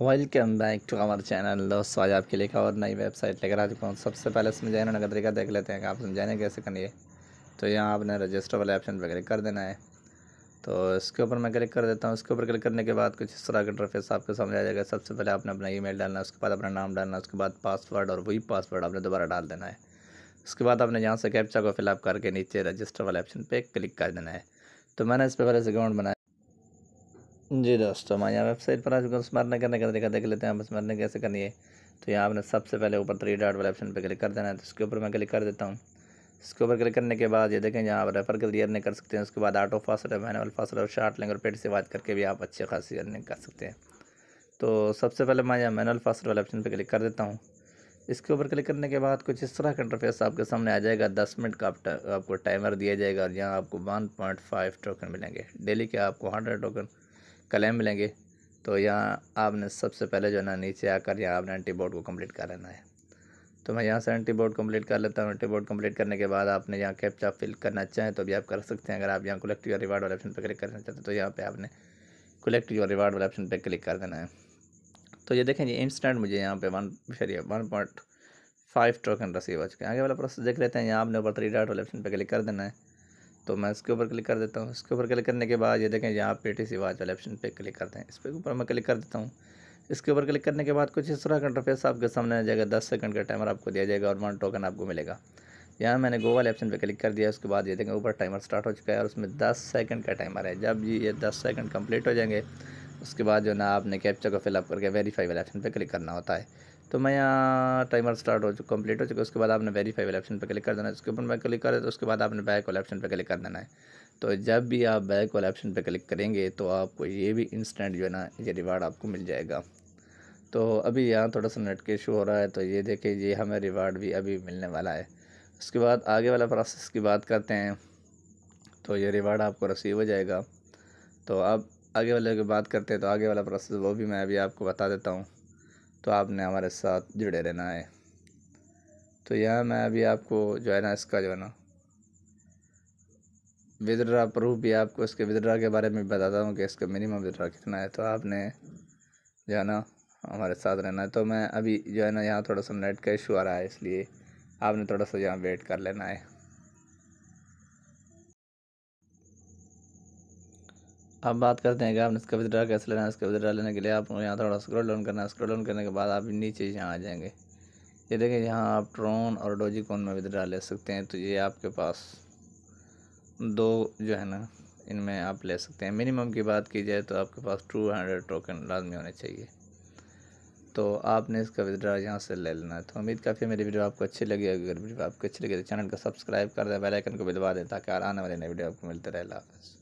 welcome back to our channel दोस्तों आज आपके लिए और नई वेबसाइट लेकर आ चुका हूँ सबसे पहले इसमें जाना का तरीका देख लेते हैं कि आप समझाने कैसे करनी है तो यहाँ आपने रजिस्टर वाले ऑप्शन पर क्लिक कर देना है तो इसके ऊपर मैं क्लिक कर देता हूँ इसके ऊपर क्लिक करने के बाद कुछ इस तरह का ड्रफेस आपको समझ आ जाएगा सबसे पहले आपने अपना ई डालना है उसके बाद अपना नाम डालना उसके बाद पासवर्ड और वही पासवर्ड आपने दोबारा डाल देना है उसके बाद आपने यहाँ से कैप्चा को फिलअप करके नीचे रजिस्टर वाले ऑप्शन पर क्लिक कर देना है तो मैंने इस पर पहले अकाउंट बनाया जी दोस्तों हमारे यहाँ वेबसाइट पर आज स्मरण करने का तरीका देख लेते हैं आप स्मरण कैसे करनी है तो यहाँ आपने सबसे पहले ऊपर थ्री डॉट वाले ऑप्शन पर क्लिक कर देना है तो इसके ऊपर मैं क्लिक कर देता हूँ इसके ऊपर क्लिक करने के बाद ये देखें यहाँ आप रेफर के लिए नहीं कर सकते हैं उसके बाद आटो फासला मैनुअल फास्ट और शार्ट लेंगे और पेट से बात करके भी आप अच्छी खासी अर्निंग कर सकते हैं तो सबसे पहले मैं यहाँ मैनुअल फास्ट वाले ऑप्शन पर क्लिक कर देता हूँ इसके ऊपर क्लिक करने के बाद कुछ इस तरह का इंटरफेस आपके सामने आ जाएगा दस मिनट का आपको टाइमर दिया जाएगा और यहाँ आपको वन पॉइंट फाइव टोकन मिलेंगे डेली के आपको हंड्रेड टोकन कलम मिलेंगे तो यहाँ आपने सबसे पहले जो है ना नीचे आकर यहाँ आपने एंटी बोर्ड को कंप्लीट कर लेना है तो मैं यहाँ से एंटी बोर्ड कंप्लीट कर लेता हूँ एंटी बोर्ड कंप्लीट करने के बाद आपने यहाँ कैप्चा फिल करना चाहें तो भी आप कर सकते हैं अगर आप यहाँ कलेक्ट योर रिवार्ड वाले ऑप्शन पर क्लिक करना चाहते हैं तो यहाँ पर आपने योर रिवार्ड वाले ऑप्शन पर क्लिक कर देना है तो ये देखें जी इंस्टेंट मुझे यहाँ पे one sorry one point five token receive हो चुके हैं आगे वाला प्रोसेस देख लेते हैं यहाँ आपने ऊपर थ्री डॉट वाले ऑप्शन पर क्लिक कर देना है तो मैं इसके ऊपर क्लिक कर देता हूँ इसके ऊपर क्लिक करने के बाद ये देखें यहाँ पे टी सी वाच वाले ऑप्शन पे क्लिक करते हैं इस पर ऊपर मैं क्लिक कर देता हूँ इसके ऊपर क्लिक करने के बाद कुछ इस तरह का इंटरफेस आपके सामने आ जाएगा दस सेकंड का टाइमर आपको दिया जाएगा और वन टोकन आपको मिलेगा यहाँ मैंने गो वाले ऑप्शन पर क्लिक कर दिया उसके बाद ये देखें ऊपर टाइमर स्टार्ट हो चुका है और उसमें दस सेकेंड का टाइमर है जब ये दस सेकेंड कम्प्लीट हो जाएंगे उसके बाद जो ना आपने कैप्चर को फिलअप करके वेरीफाई वाले ऑप्शन पर क्लिक करना होता है तो मैं यहाँ टाइमर स्टार्ट हो चुका कंप्लीट हो चुका उसके बाद आपने वेरीफाई वाले ऑप्शन पर क्लिक कर देना है उसके ऊपर मैं क्लिक करें तो उसके बाद आपने बैक वाले ऑप्शन पर क्लिक कर देना है तो जब भी आप बैक वाले ऑप्शन पर क्लिक करेंगे तो आपको ये भी इंस्टेंट जो है ना ये रिवार्ड आपको मिल जाएगा तो अभी यहाँ थोड़ा सा नेट के इशू हो रहा है तो ये देखिए ये हमें रिवार्ड भी अभी मिलने वाला है उसके बाद आगे वाला प्रोसेस की बात करते हैं तो ये रिवार्ड आपको रसीव हो जाएगा तो आप आगे वाले की बात करते हैं तो आगे वाला प्रोसेस वो भी मैं अभी आपको बता देता हूँ तो आपने हमारे साथ जुड़े रहना है तो यहाँ मैं अभी आपको जो है ना इसका जो है ना विद्रा प्रूफ भी आपको इसके विद्रा के बारे में बताता हूँ कि इसका मिनिमम विद्रा कितना है तो आपने जो है ना हमारे साथ रहना है तो मैं अभी जो है ना यहाँ थोड़ा सा नेट का इशू आ रहा है इसलिए आपने थोड़ा सा यहाँ वेट कर लेना है अब बात करते हैं कि आपने इसका विद्रा कैसे लेना है इसका विद्रा लेने के लिए आपको यहाँ थोड़ा स्क्रोल डाउन करना है स्क्रोल डाउन करने के बाद आप नीचे यहाँ आ जाएंगे ये देखें यहाँ आप ट्रोन और डोजी कौन में विद्रा ले सकते हैं तो ये आपके पास दो जो है ना इनमें आप ले सकते हैं मिनिमम की बात की जाए तो आपके पास टू हंड्रेड टोकन लाजमी होने चाहिए तो आपने इसका विद्रा यहाँ से ले लेना है तो उम्मीद काफ़ी मेरी वीडियो आपको अच्छी लगी अगर वीडियो आपको अच्छी लगी तो चैनल को सब्सक्राइब कर दें बेलाइकन को भी दबा दें ताकि आने वाले नए वीडियो आपको मिलते रहे हाफ़